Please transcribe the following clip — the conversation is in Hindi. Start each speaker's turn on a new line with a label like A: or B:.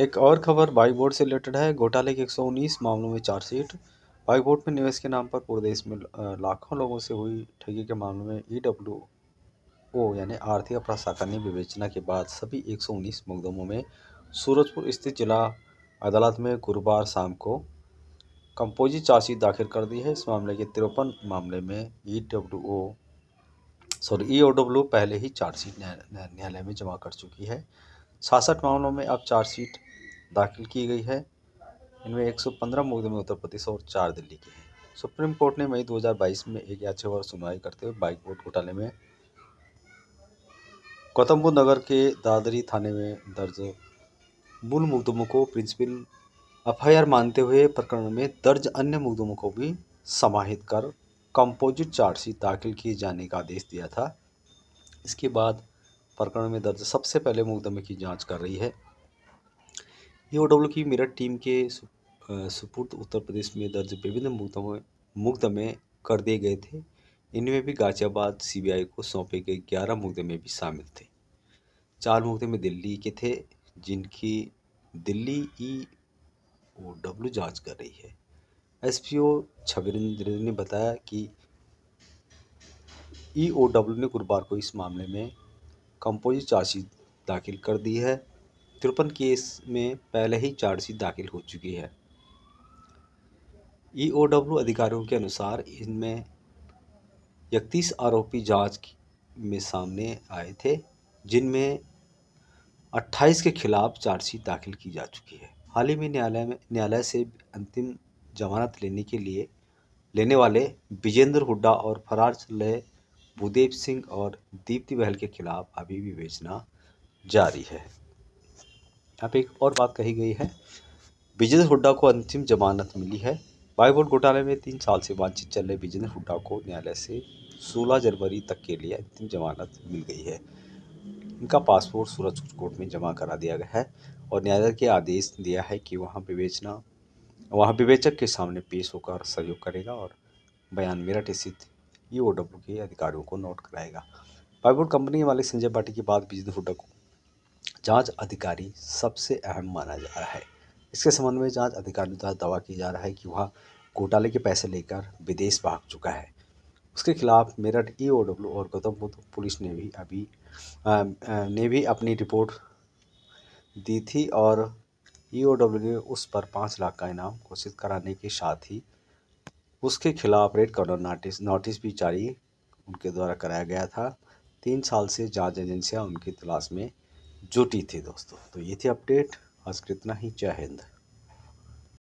A: एक और खबर बाई बोर्ड से रिलेटेड है घोटाले के एक मामलों में चार्जशीट बाई बोर्ड में निवेश के नाम पर पूरे देश में लाखों लोगों से हुई ठगी के मामले में ई डब्ल्यू ओ यानी आर्थिक अपराध शाखा ने विवेचना के बाद सभी एक मुकदमों में सूरजपुर स्थित जिला अदालत में गुरुवार शाम को कंपोजिट चार्जशीट दाखिल कर दी है इस मामले के तिरपन मामले में E W O sorry E O W पहले ही चार्जशीट न्यायालय में जमा कर चुकी है छासठ मामलों में अब चार्जशीट दाखिल की गई है इनमें 115 मुकदमे उत्तर प्रदेश और चार दिल्ली के हैं सुप्रीम कोर्ट ने मई 2022 में एक याचिका पर सुनवाई करते हुए बाइक वोट घोटाले में गौतम नगर के दादरी थाने में दर्ज मूल मुकदमों को प्रिंसिपल एफ मानते हुए प्रकरण में दर्ज अन्य मुकदमों को भी समाहित कर कंपोजिट चार्जशीट दाखिल किए जाने का आदेश दिया था इसके बाद प्रकरण में दर्ज सबसे पहले मुकदमे की जांच कर रही है डब्ल्यू e की मेरठ टीम के सुपुर्द उत्तर प्रदेश में दर्ज विभिन्न मुकदमे मुकदमे कर दिए गए थे इनमें भी गाजियाबाद सीबीआई को सौंपे गए ग्यारह मुकदमे भी शामिल थे चार मुकदमे दिल्ली के थे जिनकी Delhi E e O W जाँच कर रही है एस पी ओ छविंद्र ने बताया कि ई ओ डब्ल्यू ने गुरुवार को इस मामले में कंपोजिट चार्जशीट दाखिल कर दी है तिरपन केस में पहले ही चार्जशीट दाखिल हो चुकी है ई e अधिकारियों के अनुसार इनमें इकतीस आरोपी जांच में सामने आए थे जिनमें 28 के खिलाफ चार्जशीट दाखिल की जा चुकी है हाल ही में न्यायालय में न्यायालय से अंतिम जमानत लेने के लिए लेने वाले विजेंद्र हुड्डा और फरार चल रहे भूदेव सिंह और दीप्ति बहल के खिलाफ अभी भी विवेचना जारी है यहाँ पे एक और बात कही गई है बिजनेस हुड्डा को अंतिम जमानत मिली है बाईबोल घोटाले में तीन साल से बातचीत चल रहे बिजनेस हुड्डा को न्यायालय से 16 जनवरी तक के लिए अंतिम जमानत मिल गई है इनका पासपोर्ट सूरज कोर्ट में जमा करा दिया गया है और न्यायालय के आदेश दिया है कि वहाँ विवेचना वहाँ विवेचक के सामने पेश होकर सहयोग करेगा और बयान मेरठ स्थित ये ओ के अधिकारियों को नोट कराएगा पाइपोर्ट कंपनी वाले संजय पाटी के बाद बिजली हुडा को जांच अधिकारी सबसे अहम माना जा रहा है इसके संबंध में जांच अधिकारियों द्वारा दावा किया जा रहा है कि वह घोटाले के पैसे लेकर विदेश भाग चुका है उसके खिलाफ मेरठ ई e और गौतम बुद्ध पुलिस ने भी अभी आ, आ, ने भी अपनी रिपोर्ट दी थी और ई e ने उस पर पाँच लाख का इनाम घोषित कराने के साथ ही उसके खिलाफ रेड कॉर्नर नोटिस नोटिस भी जारी उनके द्वारा कराया गया था तीन साल से जांच एजेंसियां उनकी तलाश में जुटी थी दोस्तों तो ये थी अपडेट आज कितना ही जय हिंद